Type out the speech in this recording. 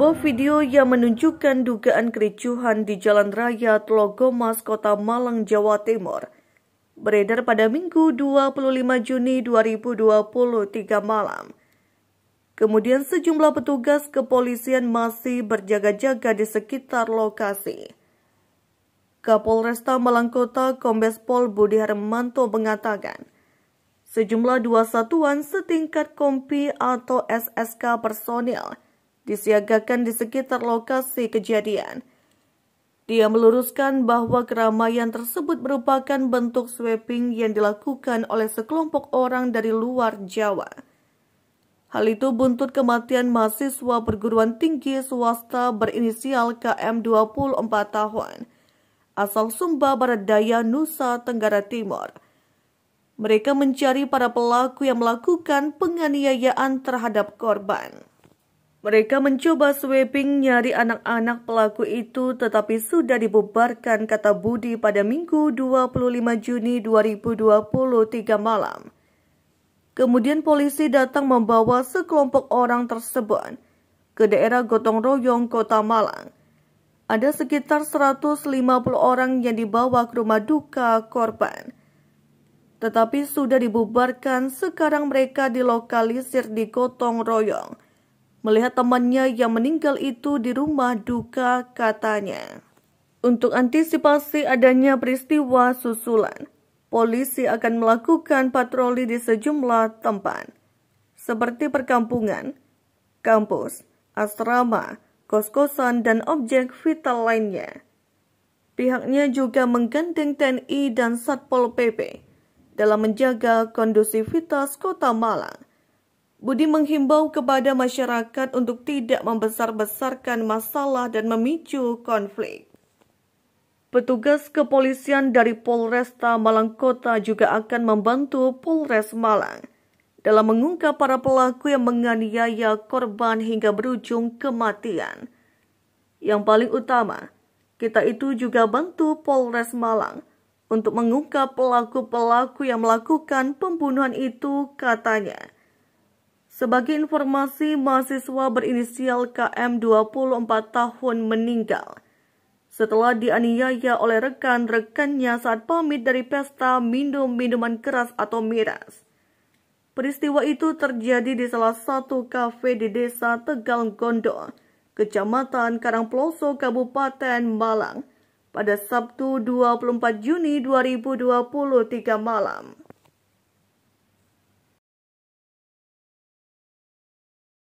Sebuah video yang menunjukkan dugaan kericuhan di Jalan Raya tlogomas Kota Malang, Jawa Timur, beredar pada Minggu 25 Juni 2023 malam. Kemudian sejumlah petugas kepolisian masih berjaga-jaga di sekitar lokasi. Kapolresta Malang Kota Kombes Pol Budi Hermanto mengatakan, sejumlah dua satuan setingkat kompi atau SSK personil – disiagakan di sekitar lokasi kejadian. Dia meluruskan bahwa keramaian tersebut merupakan bentuk sweeping yang dilakukan oleh sekelompok orang dari luar Jawa. Hal itu buntut kematian mahasiswa perguruan tinggi swasta berinisial KM 24 tahun, asal Sumba Barat Daya, Nusa Tenggara Timur. Mereka mencari para pelaku yang melakukan penganiayaan terhadap korban. Mereka mencoba sweeping nyari anak-anak pelaku itu tetapi sudah dibubarkan kata Budi pada Minggu 25 Juni 2023 malam. Kemudian polisi datang membawa sekelompok orang tersebut ke daerah Gotong Royong, Kota Malang. Ada sekitar 150 orang yang dibawa ke rumah duka korban. Tetapi sudah dibubarkan, sekarang mereka dilokalisir di Gotong Royong melihat temannya yang meninggal itu di rumah duka katanya. Untuk antisipasi adanya peristiwa susulan, polisi akan melakukan patroli di sejumlah tempat, seperti perkampungan, kampus, asrama, kos-kosan, dan objek vital lainnya. Pihaknya juga menggandeng TNI dan Satpol PP dalam menjaga kondusivitas kota Malang Budi menghimbau kepada masyarakat untuk tidak membesar-besarkan masalah dan memicu konflik. Petugas kepolisian dari Polresta Malang Kota juga akan membantu Polres Malang dalam mengungkap para pelaku yang menganiaya korban hingga berujung kematian. Yang paling utama, kita itu juga bantu Polres Malang untuk mengungkap pelaku-pelaku yang melakukan pembunuhan itu katanya. Sebagai informasi, mahasiswa berinisial KM 24 tahun meninggal setelah dianiaya oleh rekan-rekannya saat pamit dari pesta minum minuman keras atau miras. Peristiwa itu terjadi di salah satu kafe di desa Tegal Gondo, Kecamatan Karangploso, Kabupaten Malang pada Sabtu 24 Juni 2023 malam.